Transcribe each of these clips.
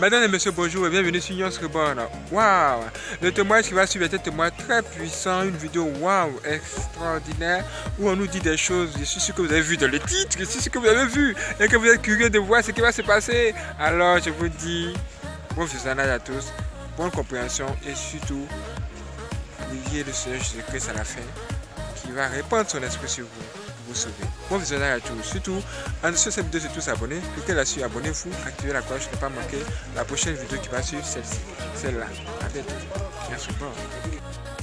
Madame et monsieur, bonjour et bienvenue sur Nyons Reborn. Waouh Le témoin qui va suivre est un témoin très puissant, une vidéo waouh extraordinaire où on nous dit des choses. Je suis ce que vous avez vu dans le titre, je suis ce que vous avez vu et que vous êtes curieux de voir ce qui va se passer. Alors je vous dis bon visionnage à tous, bonne compréhension et surtout priez le Seigneur Jésus-Christ à la fin qui va répandre son esprit sur vous vous sauver. Bon visionnage à tous. Surtout, en dessous de cette vidéo, surtout s'abonner. Cliquez là-dessus, abonnez-vous, activez la cloche pour ne pas manquer la prochaine vidéo qui va suivre celle-ci. Celle-là. À bientôt. Merci beaucoup.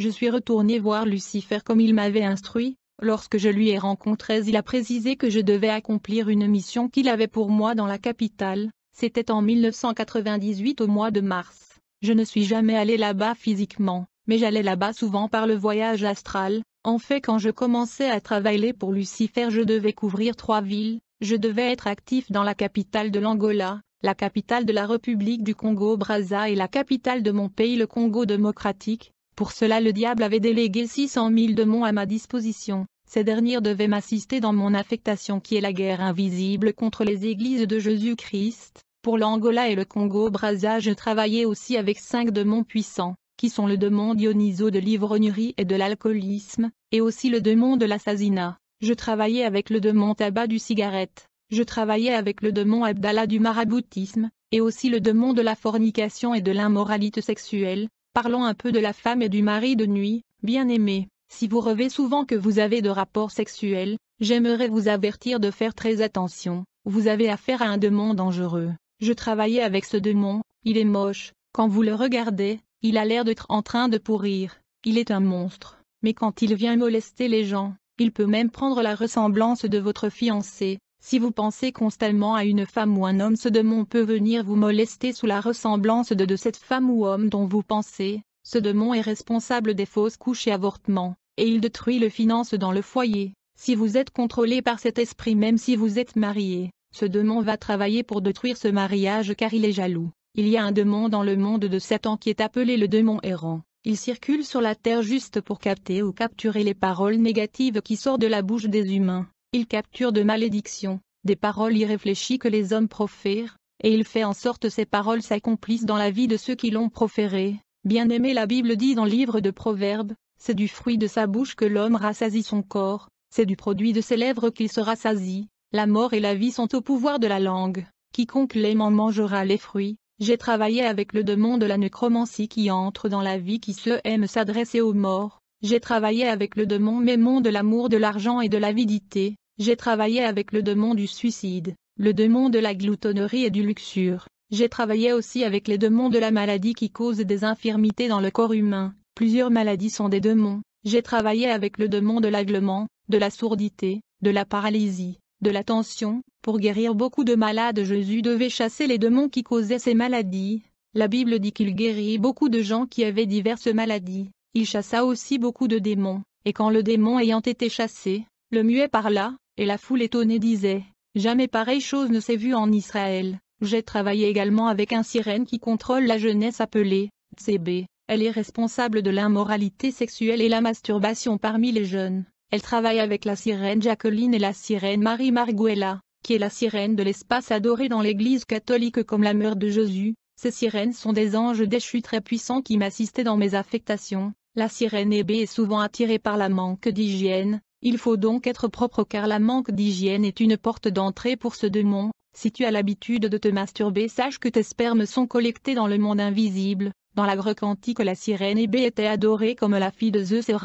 Je suis retourné voir Lucifer comme il m'avait instruit, lorsque je lui ai rencontré il a précisé que je devais accomplir une mission qu'il avait pour moi dans la capitale, c'était en 1998 au mois de mars. Je ne suis jamais allé là-bas physiquement, mais j'allais là-bas souvent par le voyage astral, en fait quand je commençais à travailler pour Lucifer je devais couvrir trois villes, je devais être actif dans la capitale de l'Angola, la capitale de la République du Congo-Brazza et la capitale de mon pays le Congo démocratique, pour cela le diable avait délégué 600 000 démons à ma disposition. Ces derniers devaient m'assister dans mon affectation qui est la guerre invisible contre les églises de Jésus-Christ. Pour l'Angola et le congo brasa je travaillais aussi avec cinq démons puissants, qui sont le démon Dioniso de l'ivrognerie et de l'alcoolisme, et aussi le démon de l'assassinat. Je travaillais avec le démon tabac du cigarette. Je travaillais avec le démon Abdallah du maraboutisme, et aussi le démon de la fornication et de l'immoralité sexuelle, Parlons un peu de la femme et du mari de nuit, bien aimé, Si vous rêvez souvent que vous avez de rapports sexuels, j'aimerais vous avertir de faire très attention. Vous avez affaire à un démon dangereux. Je travaillais avec ce démon, il est moche. Quand vous le regardez, il a l'air d'être en train de pourrir. Il est un monstre. Mais quand il vient molester les gens, il peut même prendre la ressemblance de votre fiancé. Si vous pensez constamment à une femme ou un homme ce démon peut venir vous molester sous la ressemblance de, de cette femme ou homme dont vous pensez, ce démon est responsable des fausses couches et avortements, et il détruit le finance dans le foyer. Si vous êtes contrôlé par cet esprit même si vous êtes marié, ce démon va travailler pour détruire ce mariage car il est jaloux. Il y a un démon dans le monde de Satan qui est appelé le démon errant. Il circule sur la terre juste pour capter ou capturer les paroles négatives qui sortent de la bouche des humains. Il capture de malédictions, des paroles irréfléchies que les hommes profèrent, et il fait en sorte que ces paroles s'accomplissent dans la vie de ceux qui l'ont proférée. Bien aimé la Bible dit dans le livre de Proverbes, c'est du fruit de sa bouche que l'homme rassasie son corps, c'est du produit de ses lèvres qu'il se rassasie. La mort et la vie sont au pouvoir de la langue, quiconque l'aime en mangera les fruits. J'ai travaillé avec le démon de la nécromancie qui entre dans la vie qui se aime s'adresser aux morts. J'ai travaillé avec le démon mémon de l'amour de l'argent et de l'avidité. J'ai travaillé avec le démon du suicide, le démon de la gloutonnerie et du luxure. J'ai travaillé aussi avec les démons de la maladie qui cause des infirmités dans le corps humain. Plusieurs maladies sont des démons. J'ai travaillé avec le démon de l'aglement, de la sourdité, de la paralysie, de la tension. Pour guérir beaucoup de malades, Jésus devait chasser les démons qui causaient ces maladies. La Bible dit qu'il guérit beaucoup de gens qui avaient diverses maladies. Il chassa aussi beaucoup de démons. Et quand le démon ayant été chassé, le muet parla, et la foule étonnée disait « Jamais pareille chose ne s'est vue en Israël, j'ai travaillé également avec un sirène qui contrôle la jeunesse appelée « CB ». Elle est responsable de l'immoralité sexuelle et la masturbation parmi les jeunes. Elle travaille avec la sirène Jacqueline et la sirène Marie Marguella, qui est la sirène de l'espace adorée dans l'église catholique comme la mère de Jésus. Ces sirènes sont des anges déchus très puissants qui m'assistaient dans mes affectations. La sirène EB est souvent attirée par la manque d'hygiène, il faut donc être propre car la manque d'hygiène est une porte d'entrée pour ce démon. Si tu as l'habitude de te masturber, sache que tes spermes sont collectés dans le monde invisible. Dans la grecque antique, la sirène Ebé était adorée comme la fille de Zeus et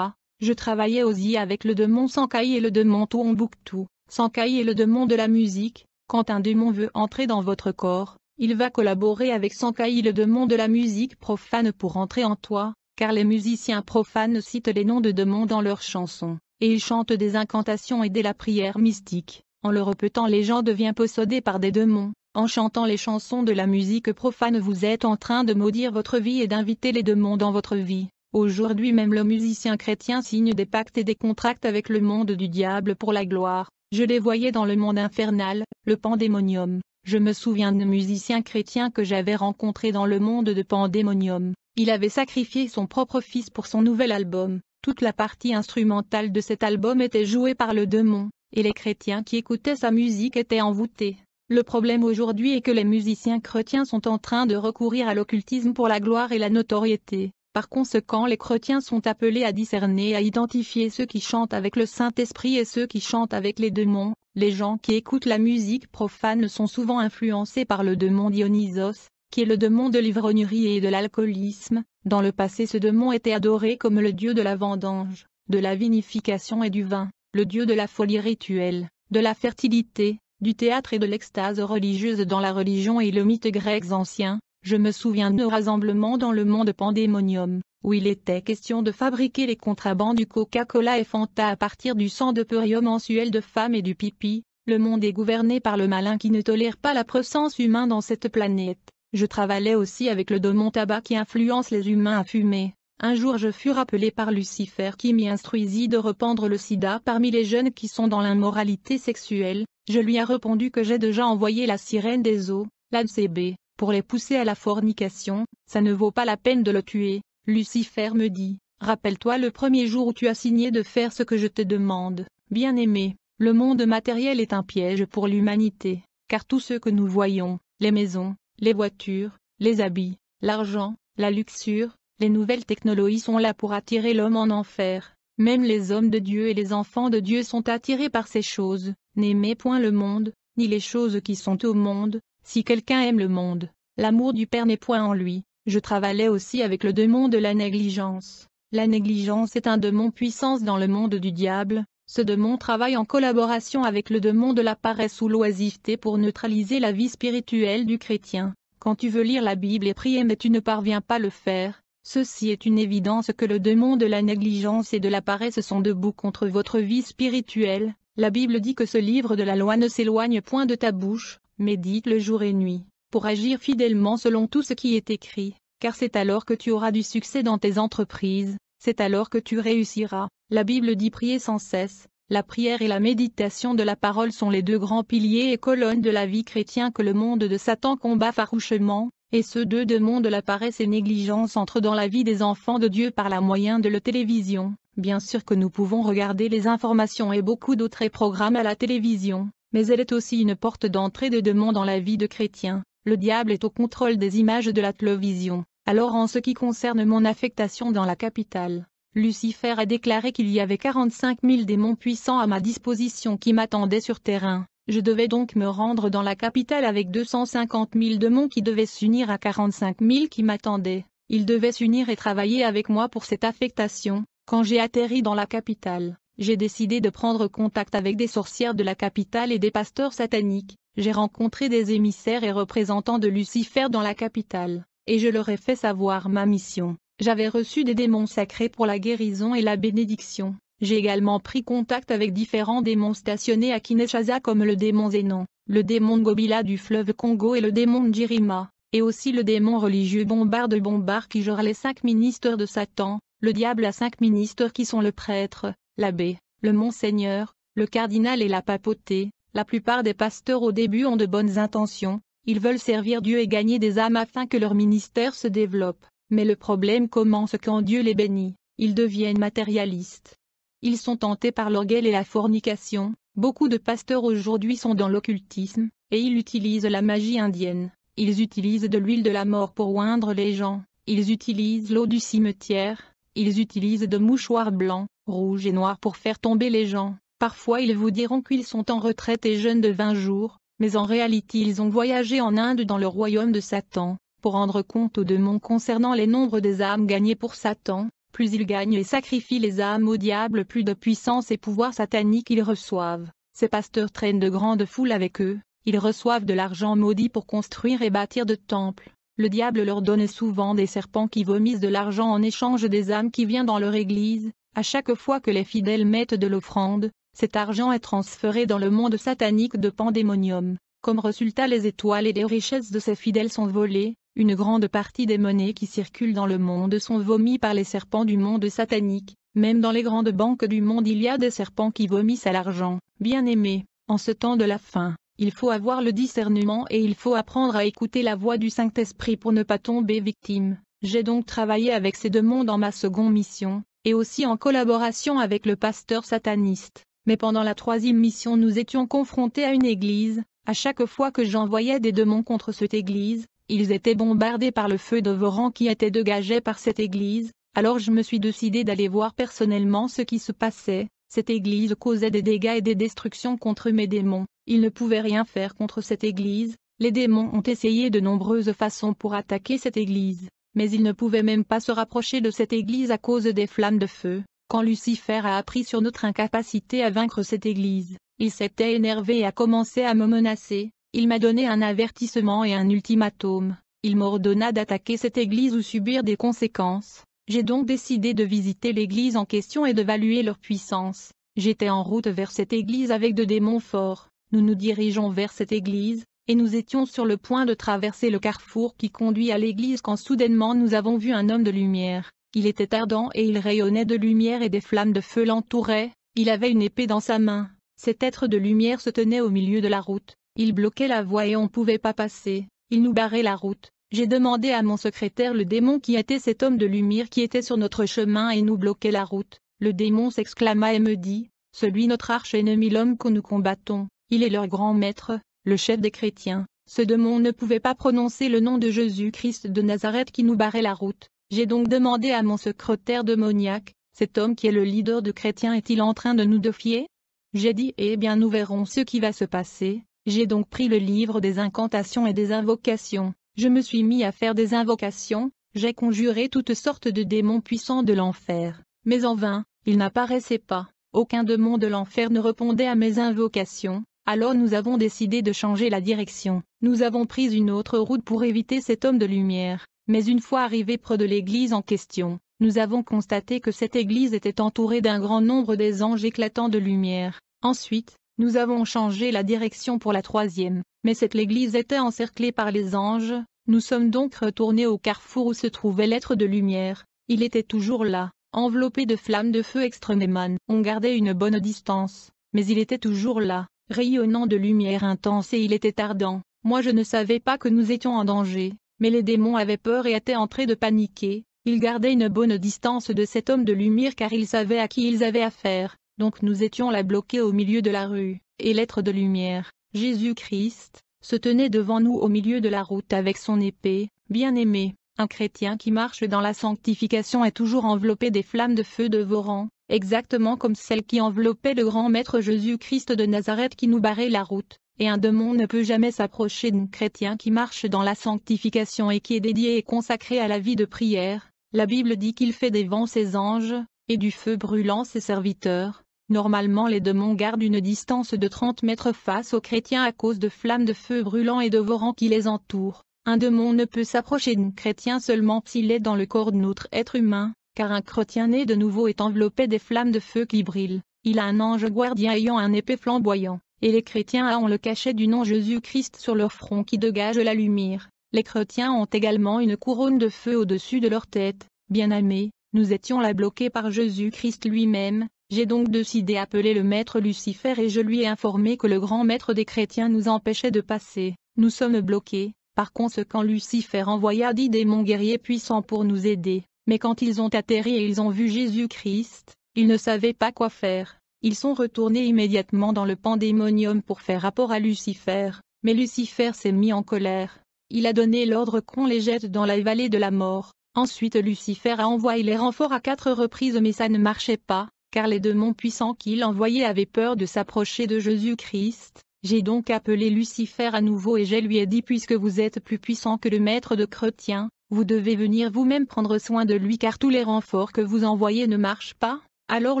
Je travaillais aussi avec le démon Sankai et le démon Tuombuktu. Sankai est le démon de la musique. Quand un démon veut entrer dans votre corps, il va collaborer avec Sankai le démon de la musique profane pour entrer en toi, car les musiciens profanes citent les noms de démons dans leurs chansons et il chante des incantations et des la prière mystique. En le repetant les gens deviennent possédés par des démons. En chantant les chansons de la musique profane vous êtes en train de maudire votre vie et d'inviter les démons dans votre vie. Aujourd'hui même le musicien chrétien signe des pactes et des contracts avec le monde du diable pour la gloire. Je les voyais dans le monde infernal, le pandémonium. Je me souviens d'un musicien chrétien que j'avais rencontré dans le monde de Pandémonium. Il avait sacrifié son propre fils pour son nouvel album. Toute la partie instrumentale de cet album était jouée par le démon, et les chrétiens qui écoutaient sa musique étaient envoûtés. Le problème aujourd'hui est que les musiciens chrétiens sont en train de recourir à l'occultisme pour la gloire et la notoriété. Par conséquent les chrétiens sont appelés à discerner et à identifier ceux qui chantent avec le Saint-Esprit et ceux qui chantent avec les démons. Les gens qui écoutent la musique profane sont souvent influencés par le démon Dionysos, qui est le démon de l'ivrognerie et de l'alcoolisme, dans le passé ce démon était adoré comme le dieu de la vendange, de la vinification et du vin, le dieu de la folie rituelle, de la fertilité, du théâtre et de l'extase religieuse dans la religion et le mythe grec ancien, je me souviens de rassemblements dans le monde pandémonium, où il était question de fabriquer les contrabands du Coca-Cola et Fanta à partir du sang de purium mensuel de femmes et du pipi, le monde est gouverné par le malin qui ne tolère pas la présence humaine dans cette planète. Je travaillais aussi avec le domon tabac qui influence les humains à fumer. Un jour je fus rappelé par Lucifer qui m'y instruisit de rependre le sida parmi les jeunes qui sont dans l'immoralité sexuelle, je lui ai répondu que j'ai déjà envoyé la sirène des eaux, l'ANCB, pour les pousser à la fornication, ça ne vaut pas la peine de le tuer, Lucifer me dit, rappelle-toi le premier jour où tu as signé de faire ce que je te demande, bien-aimé, le monde matériel est un piège pour l'humanité, car tout ce que nous voyons, les maisons, les voitures, les habits, l'argent, la luxure, les nouvelles technologies sont là pour attirer l'homme en enfer. Même les hommes de Dieu et les enfants de Dieu sont attirés par ces choses. N'aimez point le monde, ni les choses qui sont au monde, si quelqu'un aime le monde. L'amour du Père n'est point en lui. Je travaillais aussi avec le démon de la négligence. La négligence est un démon puissance dans le monde du diable, ce démon travaille en collaboration avec le démon de la paresse ou l'oisiveté pour neutraliser la vie spirituelle du chrétien. Quand tu veux lire la Bible et prier mais tu ne parviens pas le faire, ceci est une évidence que le démon de la négligence et de la paresse sont debout contre votre vie spirituelle. La Bible dit que ce livre de la loi ne s'éloigne point de ta bouche, médite-le jour et nuit, pour agir fidèlement selon tout ce qui est écrit, car c'est alors que tu auras du succès dans tes entreprises, c'est alors que tu réussiras. La Bible dit prier sans cesse. La prière et la méditation de la parole sont les deux grands piliers et colonnes de la vie chrétienne que le monde de Satan combat farouchement, et ce deux de la paresse et négligence entrent dans la vie des enfants de Dieu par la moyen de la télévision. Bien sûr que nous pouvons regarder les informations et beaucoup d'autres programmes à la télévision, mais elle est aussi une porte d'entrée de mondes dans la vie de chrétiens. Le diable est au contrôle des images de la télévision. Alors en ce qui concerne mon affectation dans la capitale, Lucifer a déclaré qu'il y avait 45 000 démons puissants à ma disposition qui m'attendaient sur terrain. Je devais donc me rendre dans la capitale avec 250 000 démons qui devaient s'unir à 45 000 qui m'attendaient. Ils devaient s'unir et travailler avec moi pour cette affectation. Quand j'ai atterri dans la capitale, j'ai décidé de prendre contact avec des sorcières de la capitale et des pasteurs sataniques. J'ai rencontré des émissaires et représentants de Lucifer dans la capitale et je leur ai fait savoir ma mission. J'avais reçu des démons sacrés pour la guérison et la bénédiction. J'ai également pris contact avec différents démons stationnés à Kinshasa comme le démon Zénon, le démon Gobila du fleuve Congo et le démon Jirima, et aussi le démon religieux Bombard de Bombard qui gère les cinq ministres de Satan, le diable à cinq ministres qui sont le prêtre, l'abbé, le monseigneur, le cardinal et la papauté. La plupart des pasteurs au début ont de bonnes intentions, ils veulent servir Dieu et gagner des âmes afin que leur ministère se développe. Mais le problème commence quand Dieu les bénit, ils deviennent matérialistes. Ils sont tentés par l'orgueil et la fornication, beaucoup de pasteurs aujourd'hui sont dans l'occultisme, et ils utilisent la magie indienne, ils utilisent de l'huile de la mort pour oindre les gens, ils utilisent l'eau du cimetière, ils utilisent de mouchoirs blancs, rouges et noirs pour faire tomber les gens, parfois ils vous diront qu'ils sont en retraite et jeûnent de 20 jours, mais en réalité ils ont voyagé en Inde dans le royaume de Satan, pour rendre compte aux démons concernant les nombres des âmes gagnées pour Satan, plus ils gagnent et sacrifient les âmes au diable plus de puissance et pouvoir satanique ils reçoivent. Ces pasteurs traînent de grandes foules avec eux, ils reçoivent de l'argent maudit pour construire et bâtir de temples. Le diable leur donne souvent des serpents qui vomissent de l'argent en échange des âmes qui viennent dans leur église, à chaque fois que les fidèles mettent de l'offrande, cet argent est transféré dans le monde satanique de Pandémonium. Comme résultat les étoiles et les richesses de ses fidèles sont volées, une grande partie des monnaies qui circulent dans le monde sont vomies par les serpents du monde satanique, même dans les grandes banques du monde il y a des serpents qui vomissent à l'argent. Bien aimé, en ce temps de la fin, il faut avoir le discernement et il faut apprendre à écouter la voix du Saint-Esprit pour ne pas tomber victime. J'ai donc travaillé avec ces deux mondes en ma seconde mission, et aussi en collaboration avec le pasteur sataniste mais pendant la troisième mission nous étions confrontés à une église, à chaque fois que j'envoyais des démons contre cette église, ils étaient bombardés par le feu de voran qui était dégagé par cette église, alors je me suis décidé d'aller voir personnellement ce qui se passait, cette église causait des dégâts et des destructions contre mes démons, ils ne pouvaient rien faire contre cette église, les démons ont essayé de nombreuses façons pour attaquer cette église, mais ils ne pouvaient même pas se rapprocher de cette église à cause des flammes de feu, quand Lucifer a appris sur notre incapacité à vaincre cette Église, il s'était énervé et a commencé à me menacer, il m'a donné un avertissement et un ultimatum, il m'ordonna d'attaquer cette Église ou subir des conséquences, j'ai donc décidé de visiter l'Église en question et de valuer leur puissance, j'étais en route vers cette Église avec deux démons forts, nous nous dirigeons vers cette Église, et nous étions sur le point de traverser le carrefour qui conduit à l'église quand soudainement nous avons vu un homme de lumière, il était ardent et il rayonnait de lumière et des flammes de feu l'entouraient, il avait une épée dans sa main, cet être de lumière se tenait au milieu de la route, il bloquait la voie et on ne pouvait pas passer, il nous barrait la route. J'ai demandé à mon secrétaire le démon qui était cet homme de lumière qui était sur notre chemin et nous bloquait la route. Le démon s'exclama et me dit, celui notre arche-ennemi l'homme que nous combattons, il est leur grand maître, le chef des chrétiens. Ce démon ne pouvait pas prononcer le nom de Jésus-Christ de Nazareth qui nous barrait la route. J'ai donc demandé à mon secrétaire démoniaque, cet homme qui est le leader de chrétiens est-il en train de nous défier J'ai dit eh bien nous verrons ce qui va se passer, j'ai donc pris le livre des incantations et des invocations, je me suis mis à faire des invocations, j'ai conjuré toutes sortes de démons puissants de l'enfer, mais en vain, ils n'apparaissaient pas, aucun démon de l'enfer ne répondait à mes invocations, alors nous avons décidé de changer la direction, nous avons pris une autre route pour éviter cet homme de lumière, mais une fois arrivés près de l'église en question, nous avons constaté que cette église était entourée d'un grand nombre des anges éclatants de lumière. Ensuite, nous avons changé la direction pour la troisième, mais cette église était encerclée par les anges, nous sommes donc retournés au carrefour où se trouvait l'être de lumière, il était toujours là, enveloppé de flammes de feu extrêmement, on gardait une bonne distance, mais il était toujours là, rayonnant de lumière intense et il était ardent, moi je ne savais pas que nous étions en danger, mais les démons avaient peur et étaient en train de paniquer, ils gardaient une bonne distance de cet homme de lumière car ils savaient à qui ils avaient affaire, donc nous étions là bloqués au milieu de la rue, et l'être de lumière, Jésus-Christ, se tenait devant nous au milieu de la route avec son épée, bien-aimé, un chrétien qui marche dans la sanctification est toujours enveloppé des flammes de feu de Voran, exactement comme celle qui enveloppait le grand maître Jésus-Christ de Nazareth qui nous barrait la route, et un démon ne peut jamais s'approcher d'un chrétien qui marche dans la sanctification et qui est dédié et consacré à la vie de prière. La Bible dit qu'il fait des vents ses anges, et du feu brûlant ses serviteurs. Normalement les démons gardent une distance de 30 mètres face aux chrétiens à cause de flammes de feu brûlant et de vorants qui les entourent. Un démon ne peut s'approcher d'un chrétien seulement s'il est dans le corps d'un autre être humain, car un chrétien né de nouveau est enveloppé des flammes de feu qui brillent. Il a un ange gardien ayant un épée flamboyant et les chrétiens ah, ont le cachet du nom Jésus-Christ sur leur front qui dégage la lumière. Les chrétiens ont également une couronne de feu au-dessus de leur tête. Bien-aimés, nous étions là bloqués par Jésus-Christ lui-même, j'ai donc décidé d'appeler le maître Lucifer et je lui ai informé que le grand maître des chrétiens nous empêchait de passer. Nous sommes bloqués, par conséquent Lucifer envoya dix démons guerriers puissants pour nous aider, mais quand ils ont atterri et ils ont vu Jésus-Christ, ils ne savaient pas quoi faire. Ils sont retournés immédiatement dans le pandémonium pour faire rapport à Lucifer, mais Lucifer s'est mis en colère. Il a donné l'ordre qu'on les jette dans la vallée de la mort. Ensuite Lucifer a envoyé les renforts à quatre reprises mais ça ne marchait pas, car les démons puissants qu'il envoyait avaient peur de s'approcher de Jésus-Christ. J'ai donc appelé Lucifer à nouveau et je lui ai dit puisque vous êtes plus puissant que le maître de chrétien, vous devez venir vous-même prendre soin de lui car tous les renforts que vous envoyez ne marchent pas. Alors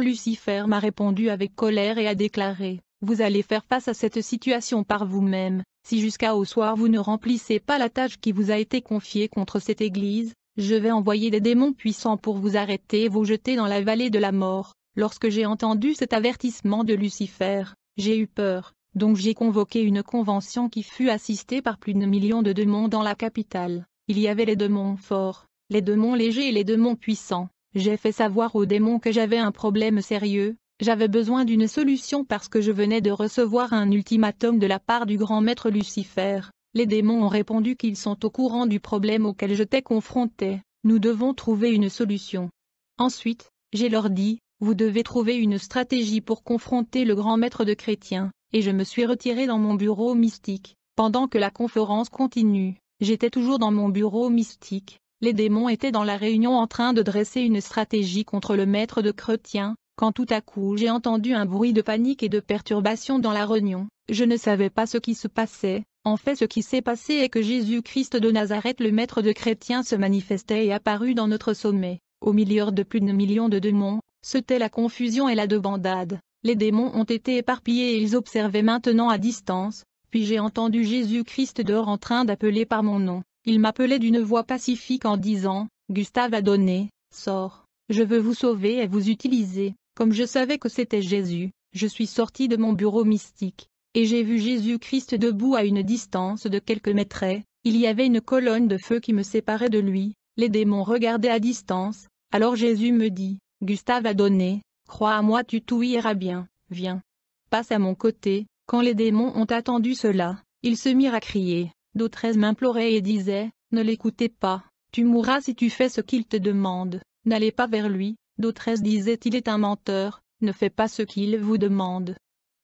Lucifer m'a répondu avec colère et a déclaré, vous allez faire face à cette situation par vous-même, si jusqu'à au soir vous ne remplissez pas la tâche qui vous a été confiée contre cette église, je vais envoyer des démons puissants pour vous arrêter et vous jeter dans la vallée de la mort. Lorsque j'ai entendu cet avertissement de Lucifer, j'ai eu peur, donc j'ai convoqué une convention qui fut assistée par plus de millions de démons dans la capitale. Il y avait les démons forts, les démons légers et les démons puissants. J'ai fait savoir aux démons que j'avais un problème sérieux, j'avais besoin d'une solution parce que je venais de recevoir un ultimatum de la part du grand maître Lucifer. Les démons ont répondu qu'ils sont au courant du problème auquel je t'ai confronté, nous devons trouver une solution. Ensuite, j'ai leur dit, vous devez trouver une stratégie pour confronter le grand maître de chrétien, et je me suis retiré dans mon bureau mystique, pendant que la conférence continue. J'étais toujours dans mon bureau mystique, les démons étaient dans la réunion en train de dresser une stratégie contre le maître de Chrétien, quand tout à coup j'ai entendu un bruit de panique et de perturbation dans la réunion. Je ne savais pas ce qui se passait, en fait ce qui s'est passé est que Jésus-Christ de Nazareth le maître de Chrétien se manifestait et apparut dans notre sommet, au milieu de plus de millions de démons, c'était la confusion et la débandade. Les démons ont été éparpillés et ils observaient maintenant à distance, puis j'ai entendu Jésus-Christ dehors en train d'appeler par mon nom. Il m'appelait d'une voix pacifique en disant « Gustave a donné, sors, je veux vous sauver et vous utiliser ». Comme je savais que c'était Jésus, je suis sorti de mon bureau mystique, et j'ai vu Jésus-Christ debout à une distance de quelques mètres. Il y avait une colonne de feu qui me séparait de lui, les démons regardaient à distance, alors Jésus me dit, « Gustave a donné, crois à moi tu tout ira bien, viens. Passe à mon côté, quand les démons ont attendu cela, ils se mirent à crier, D'autres m'imploraient et disaient, ne l'écoutez pas, tu mourras si tu fais ce qu'il te demande, n'allez pas vers lui, d'autres disaient il est un menteur, ne fais pas ce qu'il vous demande.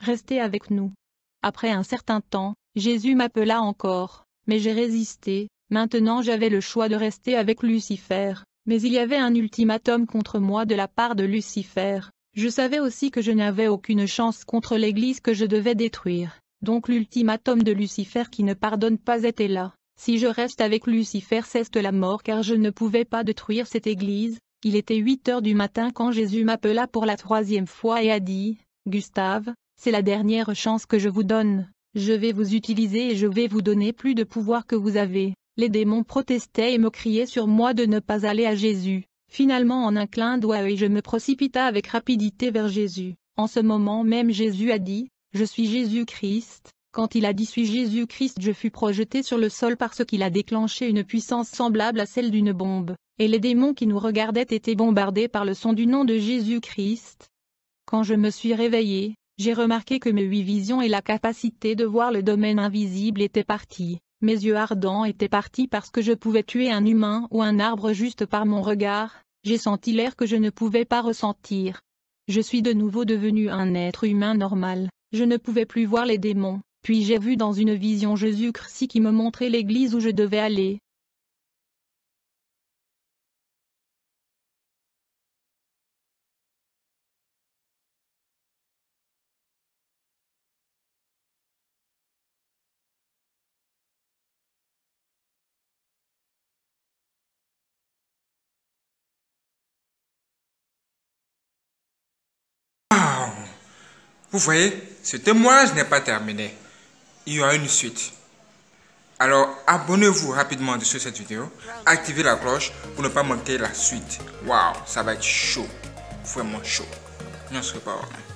Restez avec nous. Après un certain temps, Jésus m'appela encore, mais j'ai résisté, maintenant j'avais le choix de rester avec Lucifer, mais il y avait un ultimatum contre moi de la part de Lucifer, je savais aussi que je n'avais aucune chance contre l'Église que je devais détruire. Donc l'ultimatum de Lucifer qui ne pardonne pas était là. Si je reste avec Lucifer c'est la mort car je ne pouvais pas détruire cette église. Il était 8 heures du matin quand Jésus m'appela pour la troisième fois et a dit, Gustave, c'est la dernière chance que je vous donne. Je vais vous utiliser et je vais vous donner plus de pouvoir que vous avez. Les démons protestaient et me criaient sur moi de ne pas aller à Jésus. Finalement en un clin d'œil je me précipita avec rapidité vers Jésus. En ce moment même Jésus a dit, je suis Jésus-Christ. Quand il a dit suis Jésus-Christ je fus projeté sur le sol parce qu'il a déclenché une puissance semblable à celle d'une bombe, et les démons qui nous regardaient étaient bombardés par le son du nom de Jésus-Christ. Quand je me suis réveillé, j'ai remarqué que mes huit visions et la capacité de voir le domaine invisible étaient parties. Mes yeux ardents étaient partis parce que je pouvais tuer un humain ou un arbre juste par mon regard, j'ai senti l'air que je ne pouvais pas ressentir. Je suis de nouveau devenu un être humain normal, je ne pouvais plus voir les démons, puis j'ai vu dans une vision Jésus-Christ qui me montrait l'église où je devais aller. Vous voyez ce témoignage n'est pas terminé. Il y aura une suite. Alors abonnez-vous rapidement sur cette vidéo, activez la cloche pour ne pas manquer la suite. Waouh, ça va être chaud, vraiment chaud. N'en serait pas vrai.